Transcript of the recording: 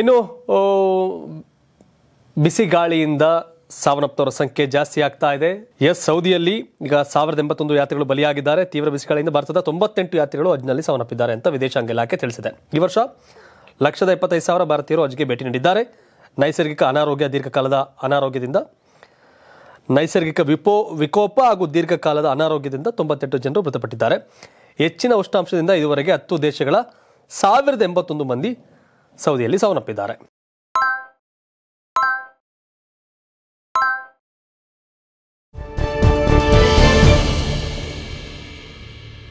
ಇನ್ನು ಬಿಸಿ ಗಾಳಿಯಿಂದ ಸಾವನ್ನಪ್ಪವರ ಸಂಖ್ಯೆ ಜಾಸ್ತಿ ಆಗ್ತಾ ಇದೆ ಎಸ್ ಸೌದಿಯಲ್ಲಿ ಈಗ ಸಾವಿರದ ಎಂಬತ್ತೊಂದು ಯಾತ್ರಿಗಳು ಬಲಿಯಾಗಿದ್ದಾರೆ ತೀವ್ರ ಬಿಸಿಗಾಳಿಯಿಂದ ಭಾರತದ ತೊಂಬತ್ತೆಂಟು ಯಾತ್ರಿಗಳು ಅಜ್ನಲ್ಲಿ ಸಾವನ್ನಪ್ಪಿದ್ದಾರೆ ಅಂತ ವಿದೇಶಾಂಗ ಇಲಾಖೆ ತಿಳಿಸಿದೆ ಈ ವರ್ಷ ಲಕ್ಷದ ಇಪ್ಪತ್ತೈದು ಸಾವಿರ ಭಾರತೀಯರು ಅಜ್ಜಿಗೆ ಭೇಟಿ ನೀಡಿದ್ದಾರೆ ನೈಸರ್ಗಿಕ ಅನಾರೋಗ್ಯ ದೀರ್ಘಕಾಲದ ಅನಾರೋಗ್ಯದಿಂದ ನೈಸರ್ಗಿಕ ವಿಪೋ ವಿಕೋಪ ಹಾಗೂ ದೀರ್ಘಕಾಲದ ಅನಾರೋಗ್ಯದಿಂದ ತೊಂಬತ್ತೆಂಟು ಜನರು ಮೃತಪಟ್ಟಿದ್ದಾರೆ ಹೆಚ್ಚಿನ ಉಷ್ಣಾಂಶದಿಂದ ಇದುವರೆಗೆ ಹತ್ತು ದೇಶಗಳ ಸಾವಿರದ ಎಂಬತ್ತೊಂದು ಮಂದಿ ಸೌದಿಯಲ್ಲಿ ಸಾವನ್ನಪ್ಪಿದ್ದಾರೆ